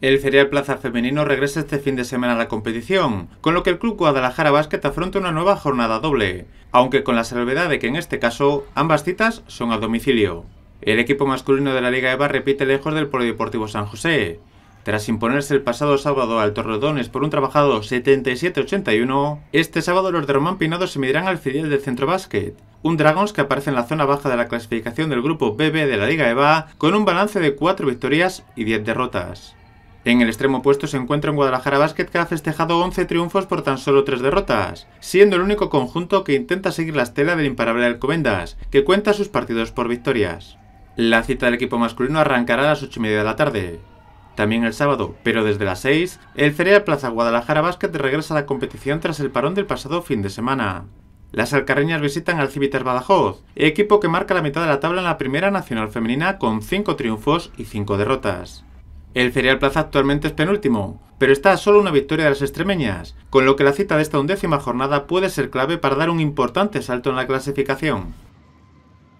El Ferial Plaza Femenino regresa este fin de semana a la competición, con lo que el Club Guadalajara Basket afronta una nueva jornada doble, aunque con la salvedad de que en este caso ambas citas son a domicilio. El equipo masculino de la Liga EVA repite lejos del Polideportivo San José. Tras imponerse el pasado sábado al Torredones por un trabajado 77-81, este sábado los de Román Pinado se medirán al filial del Centro Basket, un Dragons que aparece en la zona baja de la clasificación del grupo BB de la Liga EVA con un balance de 4 victorias y 10 derrotas. En el extremo opuesto se encuentra un Guadalajara Basket que ha festejado 11 triunfos por tan solo 3 derrotas, siendo el único conjunto que intenta seguir la estela del imparable Alcobendas, que cuenta sus partidos por victorias. La cita del equipo masculino arrancará a las 8 y media de la tarde. También el sábado, pero desde las 6, el Cereal Plaza Guadalajara Basket regresa a la competición tras el parón del pasado fin de semana. Las alcarreñas visitan al Civitas Badajoz, equipo que marca la mitad de la tabla en la Primera Nacional Femenina con 5 triunfos y 5 derrotas. El Ferial Plaza actualmente es penúltimo, pero está a solo una victoria de las extremeñas, con lo que la cita de esta undécima jornada puede ser clave para dar un importante salto en la clasificación.